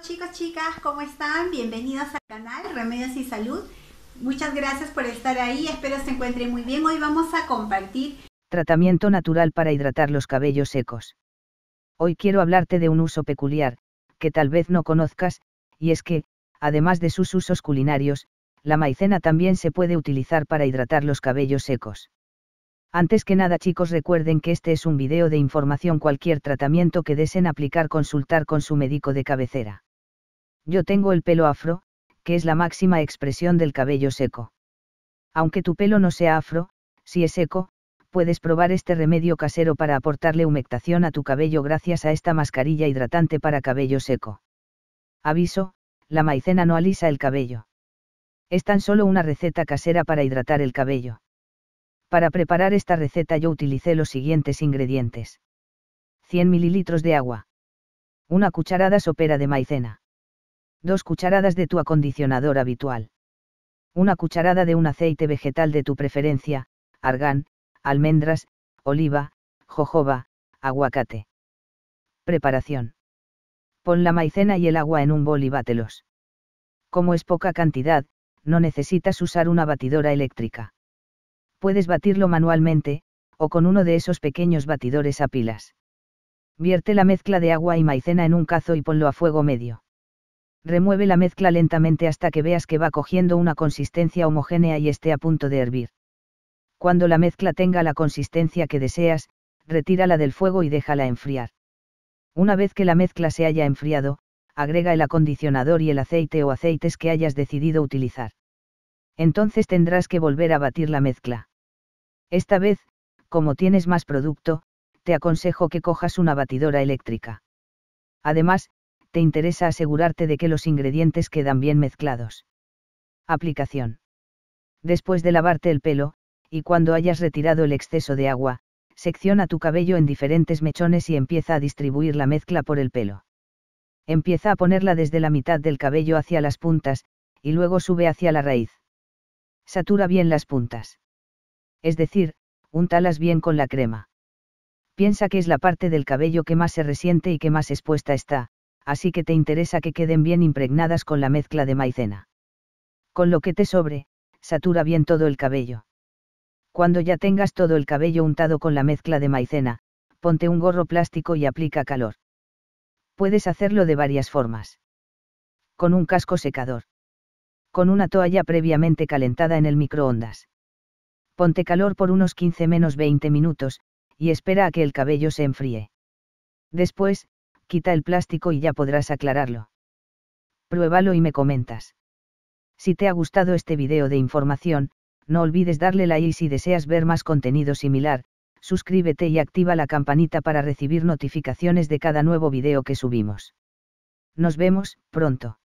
chicos, chicas, ¿cómo están? Bienvenidos al canal Remedios y Salud. Muchas gracias por estar ahí, espero se encuentren muy bien. Hoy vamos a compartir tratamiento natural para hidratar los cabellos secos. Hoy quiero hablarte de un uso peculiar, que tal vez no conozcas, y es que, además de sus usos culinarios, la maicena también se puede utilizar para hidratar los cabellos secos. Antes que nada chicos recuerden que este es un video de información cualquier tratamiento que deseen aplicar consultar con su médico de cabecera. Yo tengo el pelo afro, que es la máxima expresión del cabello seco. Aunque tu pelo no sea afro, si es seco, puedes probar este remedio casero para aportarle humectación a tu cabello gracias a esta mascarilla hidratante para cabello seco. Aviso, la maicena no alisa el cabello. Es tan solo una receta casera para hidratar el cabello. Para preparar esta receta yo utilicé los siguientes ingredientes. 100 mililitros de agua. Una cucharada sopera de maicena. Dos cucharadas de tu acondicionador habitual. Una cucharada de un aceite vegetal de tu preferencia, argán, almendras, oliva, jojoba, aguacate. Preparación. Pon la maicena y el agua en un bol y bátelos. Como es poca cantidad, no necesitas usar una batidora eléctrica. Puedes batirlo manualmente, o con uno de esos pequeños batidores a pilas. Vierte la mezcla de agua y maicena en un cazo y ponlo a fuego medio. Remueve la mezcla lentamente hasta que veas que va cogiendo una consistencia homogénea y esté a punto de hervir. Cuando la mezcla tenga la consistencia que deseas, retírala del fuego y déjala enfriar. Una vez que la mezcla se haya enfriado, agrega el acondicionador y el aceite o aceites que hayas decidido utilizar. Entonces tendrás que volver a batir la mezcla. Esta vez, como tienes más producto, te aconsejo que cojas una batidora eléctrica. Además, interesa asegurarte de que los ingredientes quedan bien mezclados. Aplicación. Después de lavarte el pelo, y cuando hayas retirado el exceso de agua, secciona tu cabello en diferentes mechones y empieza a distribuir la mezcla por el pelo. Empieza a ponerla desde la mitad del cabello hacia las puntas, y luego sube hacia la raíz. Satura bien las puntas. Es decir, untalas bien con la crema. Piensa que es la parte del cabello que más se resiente y que más expuesta está, así que te interesa que queden bien impregnadas con la mezcla de maicena. Con lo que te sobre, satura bien todo el cabello. Cuando ya tengas todo el cabello untado con la mezcla de maicena, ponte un gorro plástico y aplica calor. Puedes hacerlo de varias formas. Con un casco secador. Con una toalla previamente calentada en el microondas. Ponte calor por unos 15 menos 20 minutos, y espera a que el cabello se enfríe. Después, quita el plástico y ya podrás aclararlo. Pruébalo y me comentas. Si te ha gustado este video de información, no olvides darle like y si deseas ver más contenido similar, suscríbete y activa la campanita para recibir notificaciones de cada nuevo video que subimos. Nos vemos, pronto.